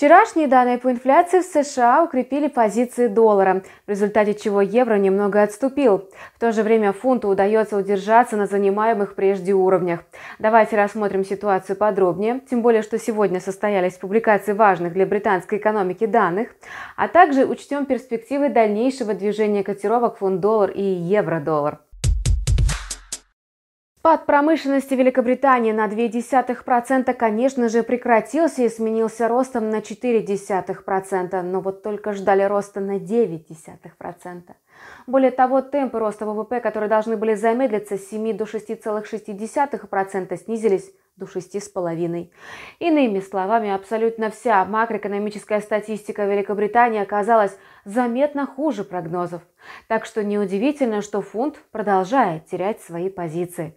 Вчерашние данные по инфляции в США укрепили позиции доллара, в результате чего евро немного отступил. В то же время фунту удается удержаться на занимаемых прежде уровнях. Давайте рассмотрим ситуацию подробнее, тем более, что сегодня состоялись публикации важных для британской экономики данных, а также учтем перспективы дальнейшего движения котировок фунт-доллар и евро-доллар пад промышленности Великобритании на 0,2%, конечно же, прекратился и сменился ростом на 0,4%, но вот только ждали роста на 0,9%. Более того, темпы роста ВВП, которые должны были замедлиться с 7 до 6,6%, снизились до 6,5. Иными словами, абсолютно вся макроэкономическая статистика Великобритании оказалась заметно хуже прогнозов. Так что неудивительно, что фунт продолжает терять свои позиции.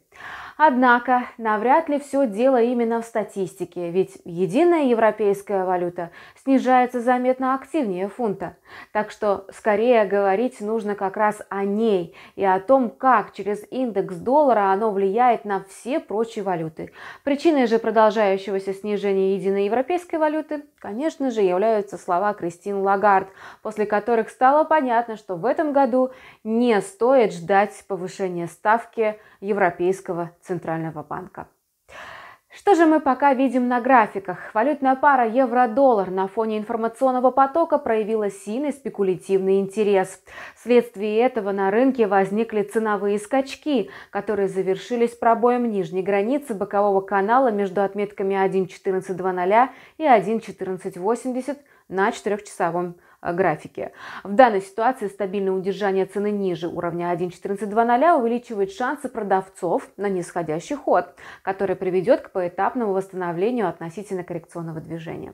Однако, навряд ли все дело именно в статистике, ведь единая европейская валюта снижается заметно активнее фунта. Так что скорее говорить нужно как раз о ней и о том, как через индекс доллара оно влияет на все прочие валюты. Причиной же продолжающегося снижения единой европейской валюты, конечно же, являются слова Кристин Лагард, после которых стало понятно, что в этом году не стоит ждать повышения ставки европейского Центрального банка. Что же мы пока видим на графиках? Валютная пара евро-доллар на фоне информационного потока проявила сильный спекулятивный интерес. Вследствие этого на рынке возникли ценовые скачки, которые завершились пробоем нижней границы бокового канала между отметками 1,1420 и 1.14.80 на четырехчасовом. Э, графике. В данной ситуации стабильное удержание цены ниже уровня 1.1420 увеличивает шансы продавцов на нисходящий ход, который приведет к поэтапному восстановлению относительно коррекционного движения.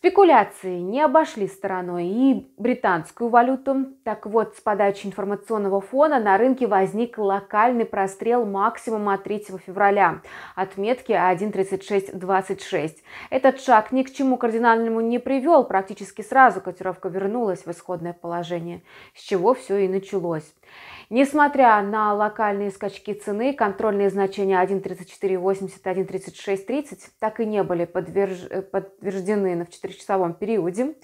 Спекуляции не обошли стороной и британскую валюту. Так вот, с подачи информационного фона на рынке возник локальный прострел максимума 3 февраля, отметки 1.3626. Этот шаг ни к чему кардинальному не привел, практически сразу котировка вернулась в исходное положение, с чего все и началось. Несмотря на локальные скачки цены, контрольные значения 1.3480 и 1.3630 так и не были подтверждены на вчерашний 3-часовом периоде.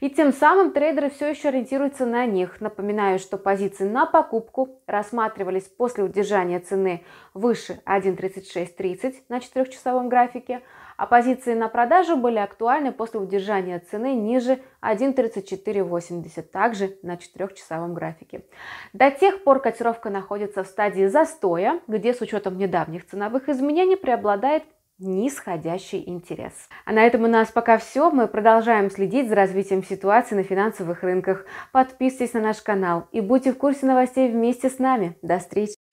И тем самым трейдеры все еще ориентируются на них. Напоминаю, что позиции на покупку рассматривались после удержания цены выше 1.3630 на 4-часовом графике, а позиции на продажу были актуальны после удержания цены ниже 1.3480, также на 4-часовом графике. До тех пор котировка находится в стадии застоя, где с учетом недавних ценовых изменений преобладает нисходящий интерес. А на этом у нас пока все. Мы продолжаем следить за развитием ситуации на финансовых рынках. Подписывайтесь на наш канал и будьте в курсе новостей вместе с нами. До встречи!